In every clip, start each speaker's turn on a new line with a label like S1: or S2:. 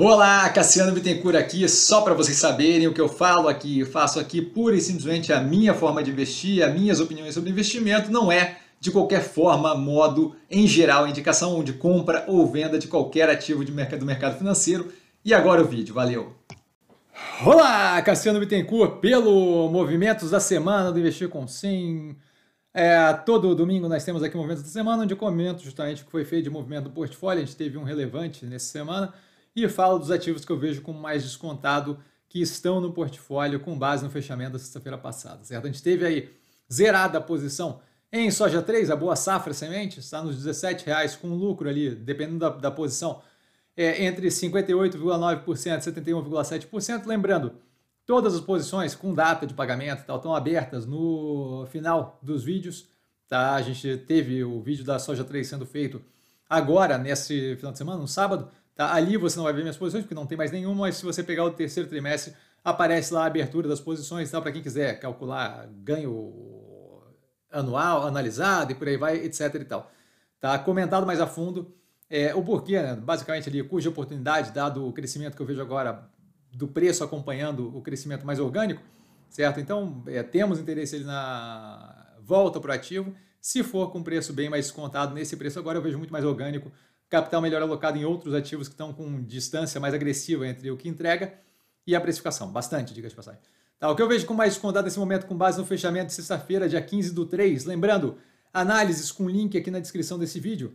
S1: Olá, Cassiano Bittencourt aqui, só para vocês saberem o que eu falo aqui, eu faço aqui pura e simplesmente a minha forma de investir, as minhas opiniões sobre investimento, não é de qualquer forma, modo, em geral, indicação de compra ou venda de qualquer ativo de mercado, do mercado financeiro. E agora o vídeo, valeu! Olá, Cassiano Bittencourt, pelo Movimentos da Semana do Investir com Sim. É, todo domingo nós temos aqui Movimentos da Semana, onde comento justamente o que foi feito de movimento do portfólio, a gente teve um relevante nessa semana e falo dos ativos que eu vejo como mais descontado que estão no portfólio com base no fechamento da sexta-feira passada, certo? A gente teve aí zerada a posição em soja 3, a boa safra semente, está nos R$17,00 com lucro ali, dependendo da, da posição, é, entre 58,9% e 71,7%. Lembrando, todas as posições com data de pagamento tal, tá, estão abertas no final dos vídeos. Tá? A gente teve o vídeo da soja 3 sendo feito agora, nesse final de semana, no sábado. Tá? Ali você não vai ver minhas posições, porque não tem mais nenhuma, mas se você pegar o terceiro trimestre, aparece lá a abertura das posições, tá? para quem quiser calcular ganho anual, analisado e por aí vai, etc e tal. Tá? Comentado mais a fundo, é, o porquê, né? basicamente ali, cuja oportunidade, dado o crescimento que eu vejo agora do preço acompanhando o crescimento mais orgânico, certo? Então, é, temos interesse ali na volta para o ativo, se for com preço bem mais descontado nesse preço agora, eu vejo muito mais orgânico capital melhor alocado em outros ativos que estão com distância mais agressiva entre o que entrega e a precificação. Bastante, diga de passagem. Tá, o que eu vejo com mais descontado nesse momento, com base no fechamento de sexta-feira, dia 15 do 3. Lembrando, análises com link aqui na descrição desse vídeo.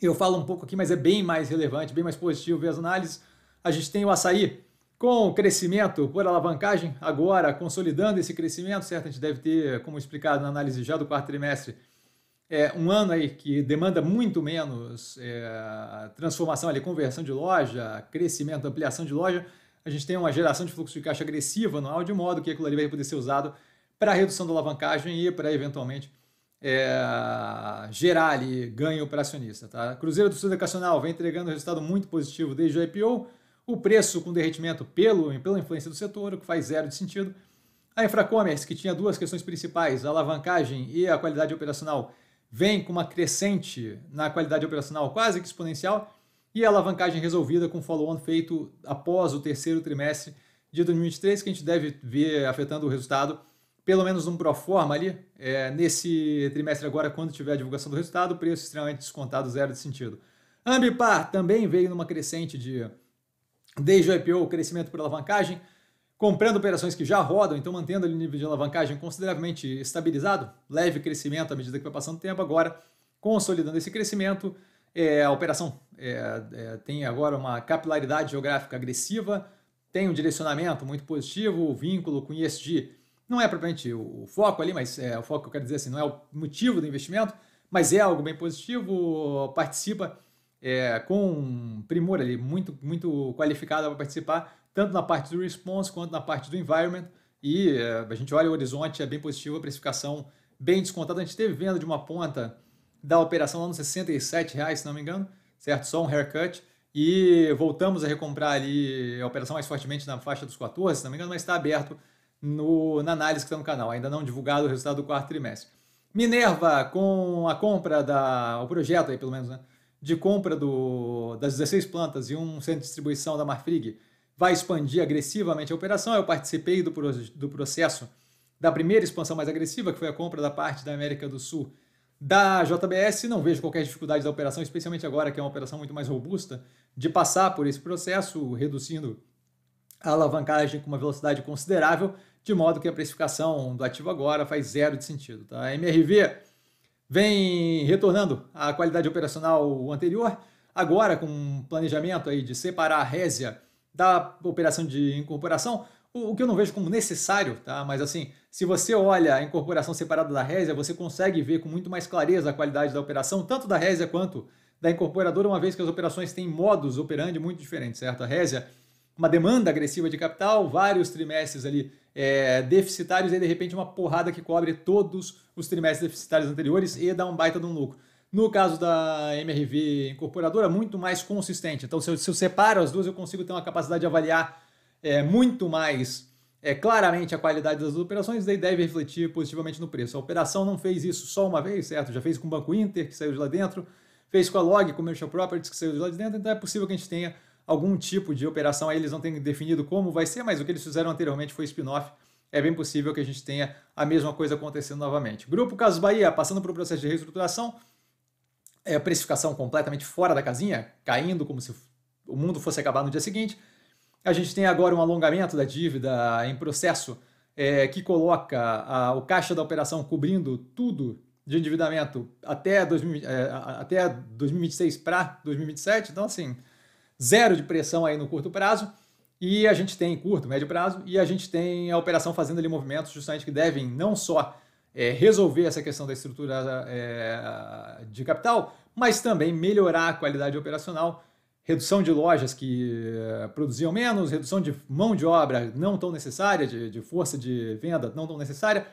S1: Eu falo um pouco aqui, mas é bem mais relevante, bem mais positivo ver as análises. A gente tem o açaí com crescimento por alavancagem, agora consolidando esse crescimento, certo? A gente deve ter, como explicado na análise já do quarto trimestre, é, um ano aí que demanda muito menos é, transformação ali, conversão de loja, crescimento, ampliação de loja, a gente tem uma geração de fluxo de caixa agressiva anual, de modo que aquilo ali vai poder ser usado para redução da alavancagem e para eventualmente é, gerar ali ganho operacionista Tá? Cruzeiro do Sul Educacional vem entregando resultado muito positivo desde o IPO, o preço com derretimento pelo, pela influência do setor, o que faz zero de sentido. A Infracommerce, que tinha duas questões principais, a alavancagem e a qualidade operacional, vem com uma crescente na qualidade operacional quase que exponencial e a alavancagem resolvida com follow-on feito após o terceiro trimestre de 2023, que a gente deve ver afetando o resultado, pelo menos um pro forma ali, é, nesse trimestre agora, quando tiver a divulgação do resultado, preço extremamente descontado, zero de sentido. Ambipar também veio numa crescente de, desde o IPO, crescimento por alavancagem, comprando operações que já rodam, então mantendo o nível de alavancagem consideravelmente estabilizado, leve crescimento à medida que vai passando o tempo, agora consolidando esse crescimento, é, a operação é, é, tem agora uma capilaridade geográfica agressiva, tem um direcionamento muito positivo, o vínculo com ISD não é propriamente o, o foco ali, mas é o foco que eu quero dizer assim, não é o motivo do investimento, mas é algo bem positivo, participa é, com um primor ali, muito, muito qualificado para participar tanto na parte do response quanto na parte do environment. E eh, a gente olha o horizonte, é bem positivo, a precificação bem descontada. A gente teve venda de uma ponta da operação lá nos 67 reais, se não me engano, certo? Só um haircut. E voltamos a recomprar ali a operação mais fortemente na faixa dos 14, se não me engano, mas está aberto no, na análise que está no canal. Ainda não divulgado o resultado do quarto trimestre. Minerva, com a compra da. o projeto aí, pelo menos, né? De compra do, das 16 plantas e um centro de distribuição da Marfrig vai expandir agressivamente a operação. Eu participei do, do processo da primeira expansão mais agressiva, que foi a compra da parte da América do Sul da JBS. Não vejo qualquer dificuldade da operação, especialmente agora que é uma operação muito mais robusta, de passar por esse processo, reduzindo a alavancagem com uma velocidade considerável, de modo que a precificação do ativo agora faz zero de sentido. Tá? A MRV vem retornando à qualidade operacional anterior, agora com um planejamento aí de separar a Résia da operação de incorporação, o, que eu não vejo como necessário, tá? Mas assim, se você olha a incorporação separada da résia você consegue ver com muito mais clareza a qualidade da operação, tanto da résia quanto da incorporadora, uma vez que as operações têm modos operandi muito diferentes, certo? A résia uma demanda agressiva de capital, vários trimestres ali é, deficitários, e de repente uma porrada que cobre todos os trimestres deficitários anteriores e dá um baita de um lucro. No caso da MRV incorporadora, muito mais consistente. Então, se eu, se eu separo as duas, eu consigo ter uma capacidade de avaliar é, muito mais é, claramente a qualidade das operações, daí deve refletir positivamente no preço. A operação não fez isso só uma vez, certo? Já fez com o Banco Inter, que saiu de lá dentro, fez com a Log, Commercial Properties, que saiu de lá de dentro, então é possível que a gente tenha algum tipo de operação. Aí eles não têm definido como vai ser, mas o que eles fizeram anteriormente foi spin-off. É bem possível que a gente tenha a mesma coisa acontecendo novamente. Grupo Casos Bahia, passando para o processo de reestruturação, é, precificação completamente fora da casinha, caindo como se o mundo fosse acabar no dia seguinte. A gente tem agora um alongamento da dívida em processo é, que coloca a, o caixa da operação cobrindo tudo de endividamento até, 2000, é, até 2026 para 2027. Então, assim, zero de pressão aí no curto prazo. E a gente tem curto, médio prazo, e a gente tem a operação fazendo ali movimentos justamente que devem não só é, resolver essa questão da estrutura é, de capital, mas também melhorar a qualidade operacional, redução de lojas que é, produziam menos, redução de mão de obra não tão necessária, de, de força de venda não tão necessária,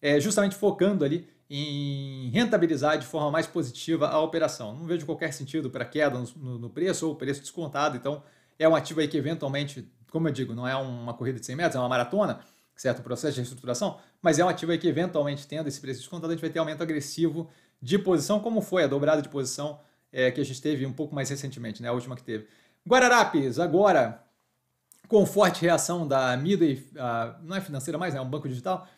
S1: é, justamente focando ali em rentabilizar de forma mais positiva a operação. Não vejo qualquer sentido para queda no, no preço ou preço descontado, então é um ativo aí que eventualmente, como eu digo, não é uma corrida de 100 metros, é uma maratona, certo? O processo de reestruturação, mas é um ativo aí que eventualmente tendo esse preço descontado, a gente vai ter aumento agressivo de posição, como foi a dobrada de posição é, que a gente teve um pouco mais recentemente, né? A última que teve. Guararapes, agora, com forte reação da Midway, a, não é financeira mais, né? É um banco digital,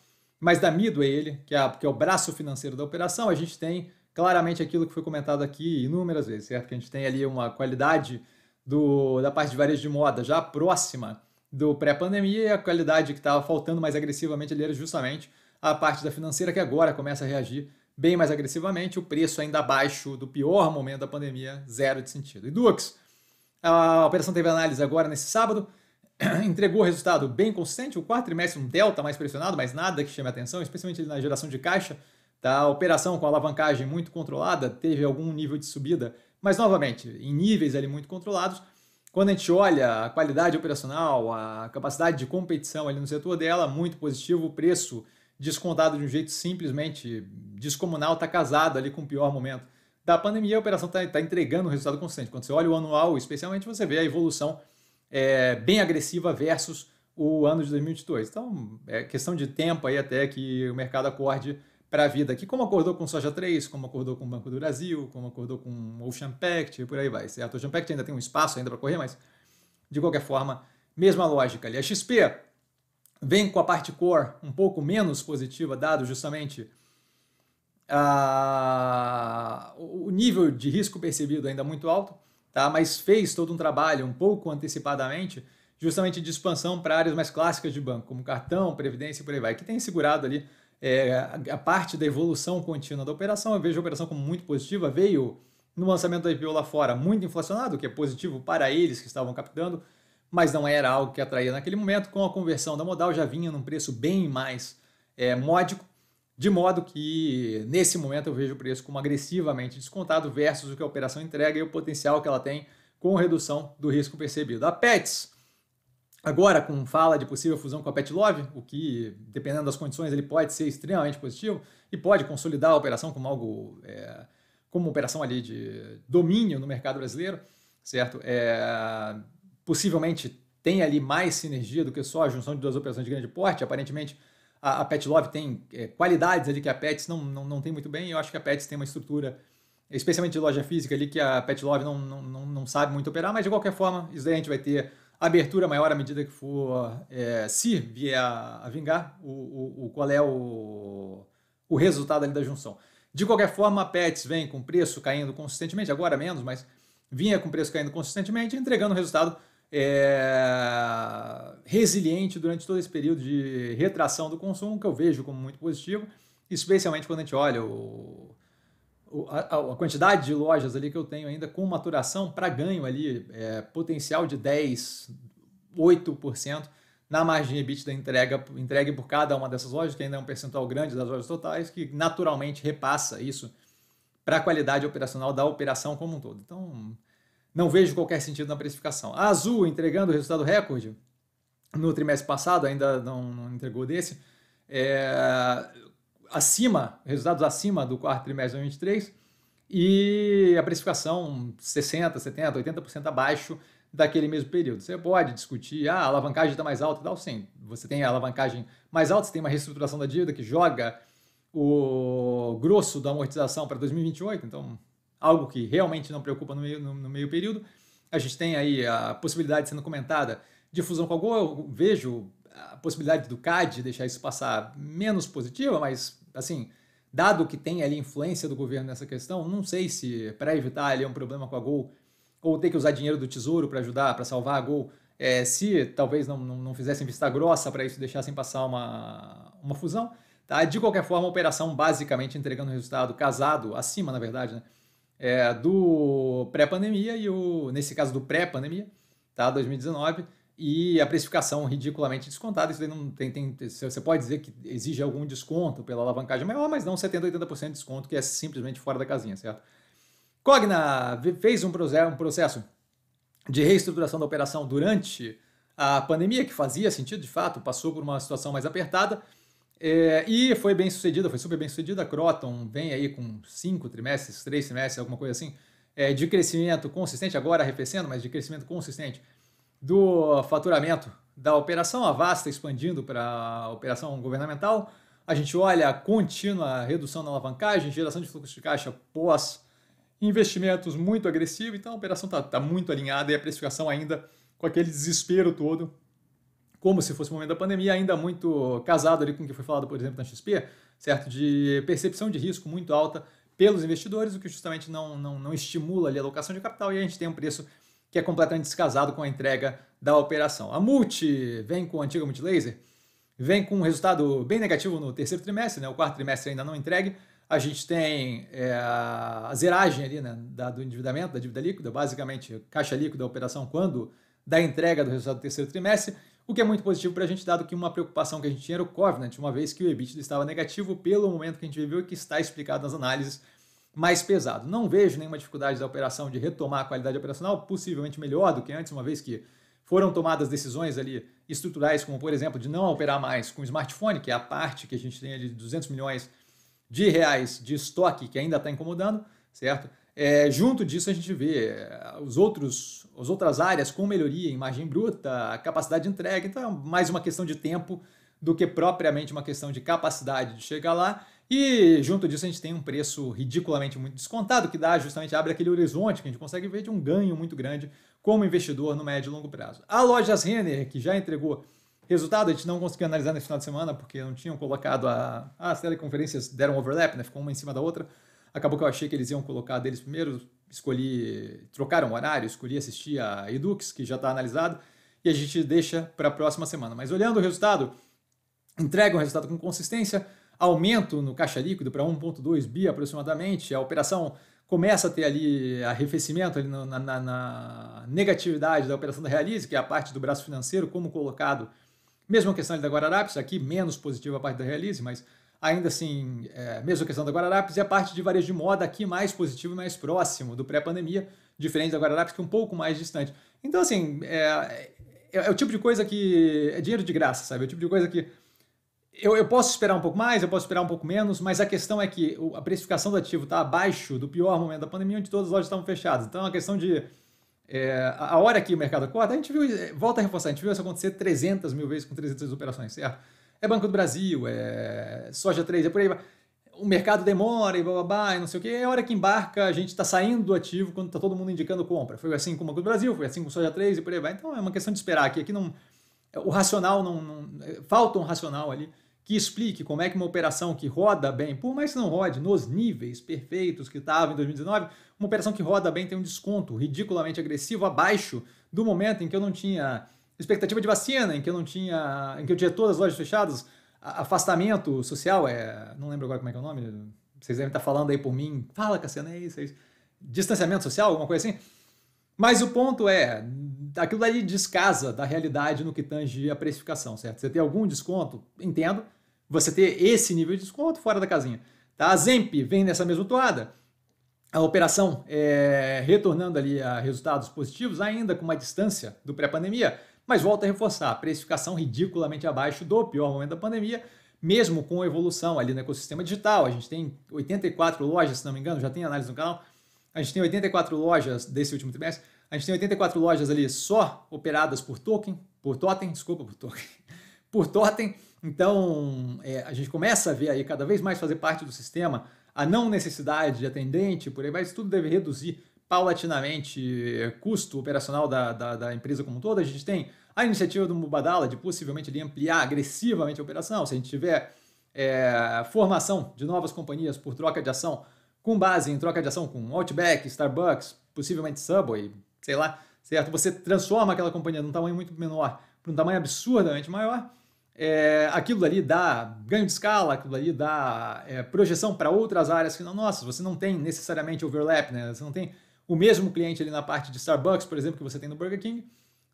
S1: mas da Midway, ele, que é, a, que é o braço financeiro da operação, a gente tem claramente aquilo que foi comentado aqui inúmeras vezes, certo? Que a gente tem ali uma qualidade do, da parte de varejo de moda já próxima do pré-pandemia e a qualidade que estava faltando mais agressivamente ali era justamente a parte da financeira que agora começa a reagir bem mais agressivamente, o preço ainda abaixo do pior momento da pandemia, zero de sentido. E Dux, a operação teve análise agora nesse sábado, entregou resultado bem consistente, o quarto trimestre um delta mais pressionado, mas nada que chame atenção, especialmente na geração de caixa, tá? a operação com a alavancagem muito controlada, teve algum nível de subida, mas novamente, em níveis ali muito controlados, quando a gente olha a qualidade operacional, a capacidade de competição ali no setor dela, muito positivo, o preço descontado de um jeito simplesmente descomunal, está casado ali com o pior momento da pandemia, a operação está tá entregando um resultado consistente. Quando você olha o anual, especialmente, você vê a evolução é, bem agressiva versus o ano de 2022. Então, é questão de tempo aí até que o mercado acorde para a vida aqui, como acordou com Soja 3, como acordou com o Banco do Brasil, como acordou com o Ocean Pact e por aí vai, certo? O Ocean Pact ainda tem um espaço ainda para correr, mas de qualquer forma, mesma lógica ali. A XP vem com a parte core um pouco menos positiva, dado justamente a... o nível de risco percebido ainda muito alto, tá? mas fez todo um trabalho um pouco antecipadamente, justamente de expansão para áreas mais clássicas de banco, como cartão, previdência e por aí vai, que tem segurado ali é, a parte da evolução contínua da operação. Eu vejo a operação como muito positiva, veio no lançamento da IPO lá fora muito inflacionado, o que é positivo para eles que estavam captando, mas não era algo que atraía naquele momento. Com a conversão da modal já vinha num preço bem mais é, módico, de modo que nesse momento eu vejo o preço como agressivamente descontado versus o que a operação entrega e o potencial que ela tem com redução do risco percebido. A PETS Agora, com fala de possível fusão com a Petlove, o que, dependendo das condições, ele pode ser extremamente positivo e pode consolidar a operação como algo, é, como uma operação ali de domínio no mercado brasileiro, certo? É, possivelmente tem ali mais sinergia do que só a junção de duas operações de grande porte. Aparentemente, a, a Petlove tem é, qualidades ali que a Pets não, não, não tem muito bem. Eu acho que a Pets tem uma estrutura especialmente de loja física ali, que a Pet Love não, não, não sabe muito operar, mas de qualquer forma, isso daí a gente vai ter abertura maior à medida que for, é, se vier a, vingar, o, o, o, qual é o, o resultado ali da junção. De qualquer forma, a Pets vem com preço caindo consistentemente, agora menos, mas vinha com preço caindo consistentemente, entregando um resultado é, resiliente durante todo esse período de retração do consumo, que eu vejo como muito positivo, especialmente quando a gente olha o, a, a, quantidade de lojas ali que eu tenho ainda com maturação para ganho ali, é, potencial de 10, 8% na margem da entrega, entregue por cada uma dessas lojas, que ainda é um percentual grande das lojas totais, que naturalmente repassa isso para a qualidade operacional da operação como um todo. Então, não vejo qualquer sentido na precificação. A Azul entregando resultado recorde no trimestre passado, ainda não, não entregou desse, é, acima, resultados acima do quarto trimestre de 2023 e a precificação 60, 70, 80% abaixo daquele mesmo período. Você pode discutir, ah, a alavancagem está mais alta e tal, sim. Você tem a alavancagem mais alta, você tem uma reestruturação da dívida que joga o grosso da amortização para 2028, então algo que realmente não preocupa no meio, no, no meio período. A gente tem aí a possibilidade sendo comentada de fusão com a Gol, eu vejo a possibilidade do CAD deixar isso passar menos positiva, mas assim, dado que tem ali influência do governo nessa questão, não sei se para evitar ali um problema com a Gol ou ter que usar dinheiro do Tesouro para ajudar, para salvar a Gol, é, se talvez não, não, não fizessem vista grossa para isso, deixassem passar uma, uma fusão. Tá? De qualquer forma, a operação basicamente entregando resultado casado, acima na verdade, né? É, do pré-pandemia e o, nesse caso do pré-pandemia, tá? 2019, e a precificação ridiculamente descontada. Isso não tem, tem, você pode dizer que exige algum desconto pela alavancagem maior, mas não 70%, 80% de desconto, que é simplesmente fora da casinha, certo? Cogna fez um processo de reestruturação da operação durante a pandemia, que fazia sentido de fato, passou por uma situação mais apertada. É, e foi bem sucedida, foi super bem sucedida. A Croton vem aí com cinco trimestres, três trimestres, alguma coisa assim, é, de crescimento consistente, agora arrefecendo, mas de crescimento consistente do faturamento da operação Avasta expandindo para a operação governamental. A gente olha a contínua redução na alavancagem, geração de fluxo de caixa pós investimentos muito agressivo, então a operação está tá muito alinhada e a precificação ainda com aquele desespero todo, como se fosse o momento da pandemia, ainda muito casado ali com o que foi falado, por exemplo, na XP, certo? De percepção de risco muito alta pelos investidores, o que justamente não, não, não estimula ali a alocação de capital e a gente tem um preço que é completamente descasado com a entrega da operação. A Multi vem com a antiga Multilaser, vem com um resultado bem negativo no terceiro trimestre, né? o quarto trimestre ainda não entregue. A gente tem é, a zeragem ali, né, da, do endividamento, da dívida líquida, basicamente caixa líquida da operação quando da entrega do resultado do terceiro trimestre, o que é muito positivo para a gente, dado que uma preocupação que a gente tinha era o Covenant, né? uma vez que o EBITDA estava negativo pelo momento que a gente viveu e que está explicado nas análises mais pesado. Não vejo nenhuma dificuldade da operação de retomar a qualidade operacional, possivelmente melhor do que antes, uma vez que foram tomadas decisões ali estruturais, como por exemplo, de não operar mais com smartphone, que é a parte que a gente tem ali de 200 milhões de reais de estoque que ainda está incomodando, certo? É, junto disso a gente vê é, os outros, as outras áreas com melhoria em margem bruta, capacidade de entrega, então é mais uma questão de tempo do que propriamente uma questão de capacidade de chegar lá. E junto disso a gente tem um preço ridiculamente muito descontado, que dá justamente abre aquele horizonte que a gente consegue ver de um ganho muito grande como investidor no médio e longo prazo. A Lojas Renner, que já entregou resultado, a gente não conseguiu analisar nesse final de semana porque não tinham colocado a. Ah, as teleconferências deram overlap, né? Ficou uma em cima da outra. Acabou que eu achei que eles iam colocar deles primeiro, escolhi. trocaram o horário, escolhi assistir a Edux, que já está analisado, e a gente deixa para a próxima semana. Mas olhando o resultado, entrega um resultado com consistência aumento no caixa líquido para 1,2 bi aproximadamente, a operação começa a ter ali arrefecimento ali na, na, na, negatividade da operação da Realize, que é a parte do braço financeiro, como colocado. Mesma questão da Guararapes, aqui menos positiva a parte da Realize, mas ainda assim, é, mesma questão da Guararapes, e a parte de varejo de moda aqui mais positivo e mais próximo do pré-pandemia, diferente da Guararapes, que é um pouco mais distante. Então, assim, é, é, é o tipo de coisa que é dinheiro de graça, sabe? É o tipo de coisa que eu, eu, posso esperar um pouco mais, eu posso esperar um pouco menos, mas a questão é que a precificação do ativo está abaixo do pior momento da pandemia, onde todas as lojas estavam fechadas. Então é uma questão de. É, a hora que o mercado acorda, a gente viu, é, volta a reforçar, a gente viu isso acontecer 300 mil vezes com 300 operações, certo? É Banco do Brasil, é Soja 3, é por aí. O mercado demora e blá blá blá, e não sei o que. É a hora que embarca, a gente está saindo do ativo quando está todo mundo indicando compra. Foi assim com o Banco do Brasil, foi assim com o Soja 3 e por aí vai. Então é uma questão de esperar aqui. Aqui não o racional não, não, falta um racional ali que explique como é que uma operação que roda bem, por mais que não rode nos níveis perfeitos que estava em 2019, uma operação que roda bem tem um desconto ridiculamente agressivo abaixo do momento em que eu não tinha expectativa de vacina, em que eu não tinha, em que eu tinha todas as lojas fechadas, afastamento social, é, não lembro agora como é que é o nome, vocês devem estar falando aí por mim, fala Cassiano, é isso, é isso. distanciamento social, alguma coisa assim. Mas o ponto é, aquilo ali descasa da realidade no que tange a precificação, certo? Você tem algum desconto, entendo. Você ter esse nível de desconto fora da casinha. Tá? A Zemp vem nessa mesma toada. A operação é, retornando ali a resultados positivos, ainda com uma distância do pré-pandemia, mas volta a reforçar a precificação ridiculamente abaixo do pior momento da pandemia, mesmo com a evolução ali no ecossistema digital. A gente tem 84 lojas, se não me engano, já tem análise no canal. A gente tem 84 lojas desse último trimestre a gente tem 84 lojas ali só operadas por token, por totem, desculpa, por token, por totem. Então, é, a gente começa a ver aí cada vez mais fazer parte do sistema a não necessidade de atendente, por aí, mas tudo deve reduzir paulatinamente é, custo operacional da, da, da empresa como um todo. A gente tem a iniciativa do Mubadala de possivelmente ali, ampliar agressivamente a operação, se a gente tiver é, formação de novas companhias por troca de ação, com base em troca de ação com Outback, Starbucks, possivelmente Subway, sei lá, certo? Você transforma aquela companhia num tamanho muito menor para um tamanho absurdamente maior. É, aquilo ali dá ganho de escala, aquilo ali dá é, projeção para outras áreas que não nossas. Você não tem necessariamente overlap, né? Você não tem o mesmo cliente ali na parte de Starbucks, por exemplo, que você tem no Burger King,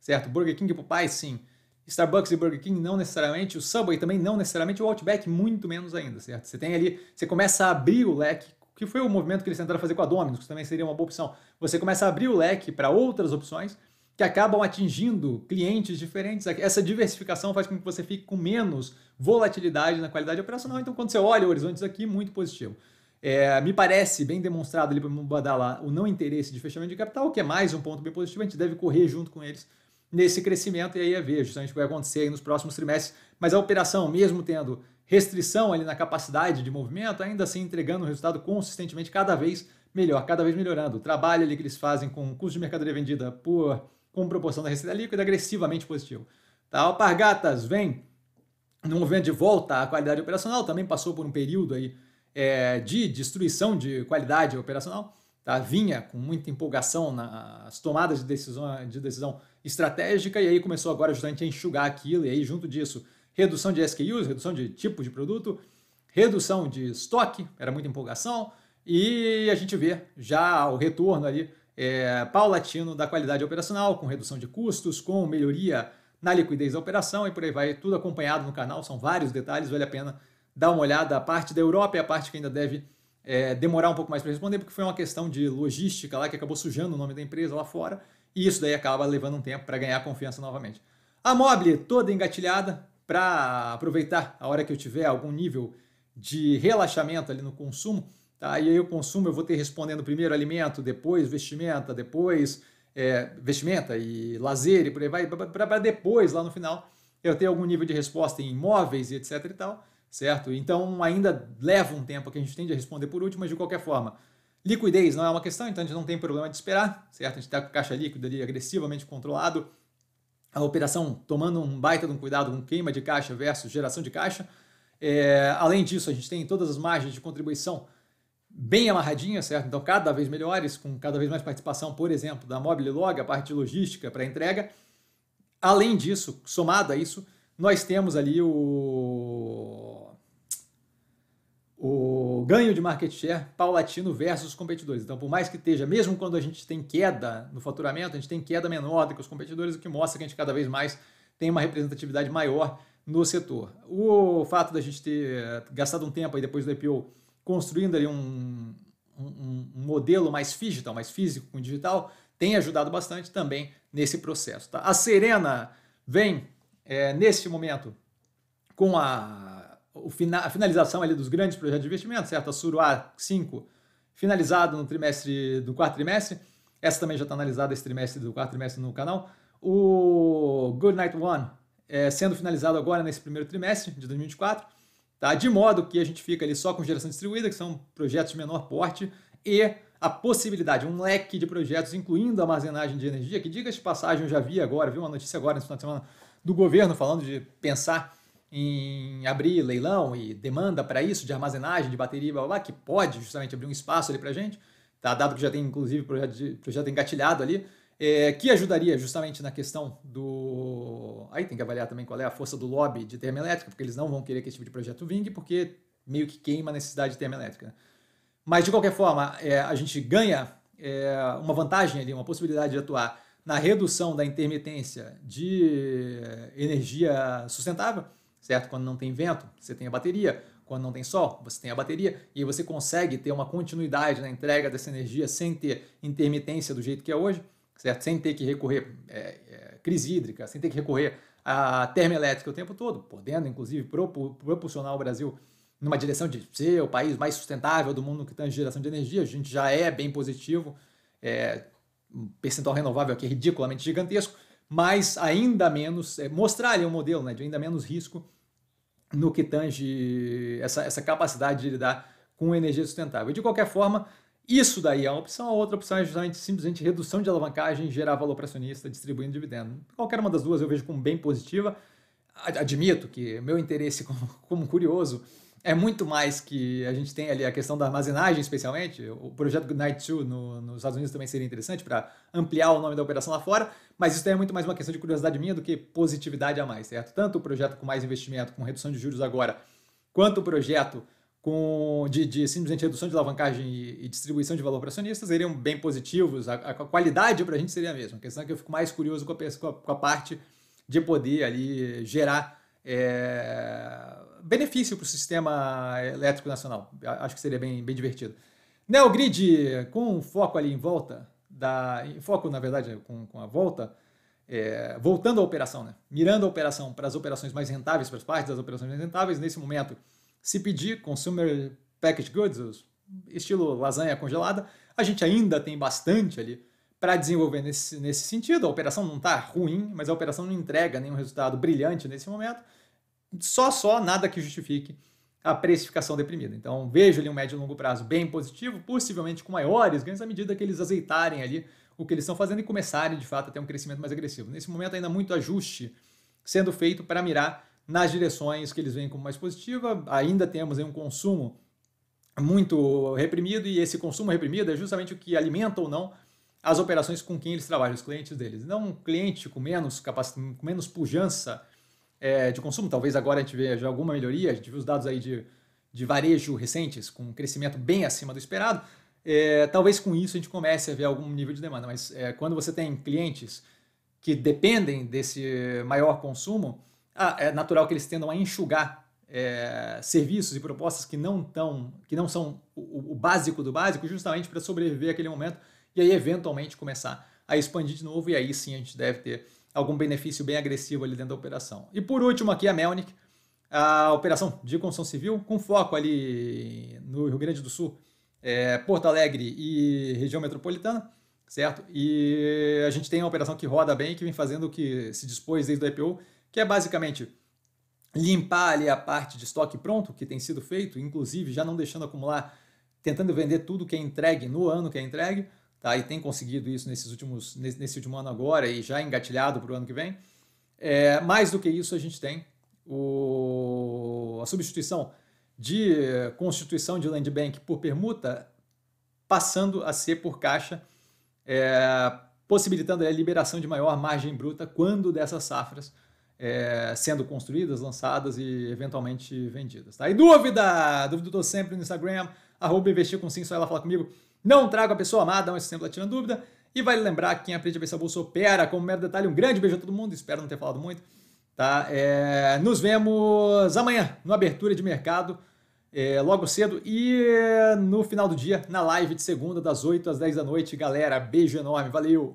S1: certo? Burger King e Popeye, sim. Starbucks e Burger King não necessariamente, o Subway também não necessariamente, o Outback muito menos ainda, certo? Você tem ali, você começa a abrir o leque que foi o movimento que eles tentaram fazer com a Dominus, que também seria uma boa opção. Você começa a abrir o leque para outras opções que acabam atingindo clientes diferentes. Essa diversificação faz com que você fique com menos volatilidade na qualidade operacional. Então, quando você olha o horizonte aqui, muito positivo. É, me parece bem demonstrado ali para Mubadala o não interesse de fechamento de capital, que é mais um ponto bem positivo. A gente deve correr junto com eles nesse crescimento e aí é ver justamente o que vai acontecer nos próximos trimestres. Mas a operação, mesmo tendo restrição ali na capacidade de movimento, ainda assim entregando um resultado consistentemente cada vez melhor, cada vez melhorando. O trabalho ali que eles fazem com o custo de mercadoria vendida por com proporção da receita líquida agressivamente positivo. Tá, Alpargatas vem no movimento de volta à qualidade operacional, também passou por um período aí é, de destruição de qualidade operacional, tá? vinha com muita empolgação nas tomadas de decisão, de decisão estratégica e aí começou agora justamente a enxugar aquilo e aí junto disso redução de SKUs, redução de tipos de produto, redução de estoque, era muita empolgação, e a gente vê já o retorno ali é, paulatino da qualidade operacional, com redução de custos, com melhoria na liquidez da operação e por aí vai, tudo acompanhado no canal, são vários detalhes, vale a pena dar uma olhada. A parte da Europa é a parte que ainda deve é, demorar um pouco mais para responder, porque foi uma questão de logística lá que acabou sujando o nome da empresa lá fora, e isso daí acaba levando um tempo para ganhar confiança novamente. A Mobile toda engatilhada, para aproveitar a hora que eu tiver algum nível de relaxamento ali no consumo. Tá? E aí o consumo eu vou ter respondendo primeiro alimento, depois vestimenta, depois é, vestimenta e lazer e por aí vai, para depois, lá no final, eu ter algum nível de resposta em imóveis e etc e tal, certo? Então ainda leva um tempo que a gente tende a responder por último, mas de qualquer forma, liquidez não é uma questão, então a gente não tem problema de esperar, certo? A gente está com caixa líquida ali agressivamente controlado, a operação tomando um baita de um cuidado com queima de caixa versus geração de caixa. É, além disso, a gente tem todas as margens de contribuição bem amarradinhas, certo? Então, cada vez melhores, com cada vez mais participação, por exemplo, da Mobile Log, a parte de logística para entrega. Além disso, somado a isso, nós temos ali o, o o ganho de market share paulatino versus os competidores. Então, por mais que esteja, mesmo quando a gente tem queda no faturamento, a gente tem queda menor do que os competidores, o que mostra que a gente cada vez mais tem uma representatividade maior no setor. O fato da gente ter eh, gastado um tempo aí depois do IPO construindo ali um, um, um modelo mais digital, mais físico com digital, tem ajudado bastante também nesse processo. Tá? A Serena vem é, neste momento com a fina, a finalização ali dos grandes projetos de investimento, certo? A Suruá 5 finalizado no trimestre do quarto trimestre. Essa também já está analisada esse trimestre do quarto trimestre no canal. O Good Night One é, sendo finalizado agora nesse primeiro trimestre de 2024, tá? De modo que a gente fica ali só com geração distribuída, que são projetos de menor porte e a possibilidade, um leque de projetos, incluindo armazenagem de energia, que diga de passagem, eu já vi agora, vi uma notícia agora nesse final de semana do governo falando de pensar em abrir leilão e demanda para isso, de armazenagem, de bateria, blá, blá, blá que pode justamente abrir um espaço ali para a gente, tá? dado que já tem inclusive projeto, projeto engatilhado ali, é, que ajudaria justamente na questão do. Aí tem que avaliar também qual é a força do lobby de termoelétrica, porque eles não vão querer que esse tipo de projeto vingue, porque meio que queima a necessidade de termoelétrica. Né? Mas, de qualquer forma, é, a gente ganha é, uma vantagem ali, uma possibilidade de atuar na redução da intermitência de energia sustentável certo? Quando não tem vento, você tem a bateria. Quando não tem sol, você tem a bateria. E você consegue ter uma continuidade na entrega dessa energia sem ter intermitência do jeito que é hoje, certo? Sem ter que recorrer à é, é, crise hídrica, sem ter que recorrer à termoelétrica o tempo todo, podendo, inclusive, propulsionar o Brasil numa direção de ser o país mais sustentável do mundo que tem geração de energia. A gente já é bem positivo, é, um percentual renovável aqui é ridiculamente gigantesco, mas ainda menos, é, ali um modelo né, de ainda menos risco no que tange essa, essa capacidade de lidar com energia sustentável. De qualquer forma, isso daí é uma opção, a outra opção é justamente simplesmente redução de alavancagem, gerar valor para acionista, distribuindo dividendo. Qualquer uma das duas eu vejo como bem positiva. Admito que meu interesse como, como curioso é muito mais que a gente tem ali a questão da armazenagem, especialmente. O projeto Goodnight 2 no, nos Estados Unidos também seria interessante para ampliar o nome da operação lá fora, mas isso é muito mais uma questão de curiosidade minha do que positividade a mais, certo? Tanto o projeto com mais investimento, com redução de juros agora, quanto o projeto com de, de simplesmente redução de alavancagem e, e distribuição de valor para acionistas seriam bem positivos, a, a qualidade para a gente seria a mesma. A questão é que eu fico mais curioso com a, com a, com a parte de poder ali gerar é, benefício para o sistema elétrico nacional. Acho que seria bem, bem divertido. Neogrid, com foco ali em volta, da, em foco, na verdade, com, com a volta, é, voltando à operação, né? mirando a operação para as operações mais rentáveis, para as partes das operações mais rentáveis, nesse momento, se pedir Consumer Packaged Goods, estilo lasanha congelada, a gente ainda tem bastante ali para desenvolver nesse, nesse sentido. A operação não está ruim, mas a operação não entrega nenhum resultado brilhante nesse momento. Só, só, nada que justifique a precificação deprimida. Então, vejo ali um médio e longo prazo bem positivo, possivelmente com maiores ganhos à medida que eles azeitarem ali o que eles estão fazendo e começarem, de fato, a ter um crescimento mais agressivo. Nesse momento, ainda muito ajuste sendo feito para mirar nas direções que eles veem como mais positiva. Ainda temos aí um consumo muito reprimido e esse consumo reprimido é justamente o que alimenta ou não as operações com quem eles trabalham, os clientes deles. Não um cliente com menos capacidade, com menos pujança é, de consumo. Talvez agora a gente veja alguma melhoria. A gente viu os dados aí de, de varejo recentes, com um crescimento bem acima do esperado. É, talvez com isso a gente comece a ver algum nível de demanda. Mas é, quando você tem clientes que dependem desse maior consumo, ah, é natural que eles tendam a enxugar é, serviços e propostas que não, tão, que não são o, o básico do básico, justamente para sobreviver àquele momento e aí eventualmente começar a expandir de novo, e aí sim a gente deve ter algum benefício bem agressivo ali dentro da operação. E por último aqui a Melnick, a operação de construção civil com foco ali no Rio Grande do Sul, é, Porto Alegre e região metropolitana, certo? E a gente tem uma operação que roda bem, que vem fazendo o que se dispôs desde o IPO, que é basicamente limpar ali a parte de estoque pronto que tem sido feito, inclusive já não deixando acumular, tentando vender tudo que é entregue no ano que é entregue, tá? e tem conseguido isso nesses últimos, nesse último ano agora e já engatilhado para o ano que vem. É, mais do que isso, a gente tem o, a substituição de constituição de land bank por permuta passando a ser por caixa, é, possibilitando a liberação de maior margem bruta quando dessas safras é, sendo construídas, lançadas e eventualmente vendidas. Tá? E dúvida? Dúvida eu sempre no Instagram, arroba investir com sim, só ela fala comigo. Não trago a pessoa amada, mas sempre a tirando dúvida. E vale lembrar que quem aprende a pensar bolsa opera. Como mero detalhe, um grande beijo a todo mundo. Espero não ter falado muito. Tá? É, nos vemos amanhã no Abertura de Mercado, é, logo cedo. E no final do dia, na live de segunda, das 8 às 10 da noite. Galera, beijo enorme. Valeu!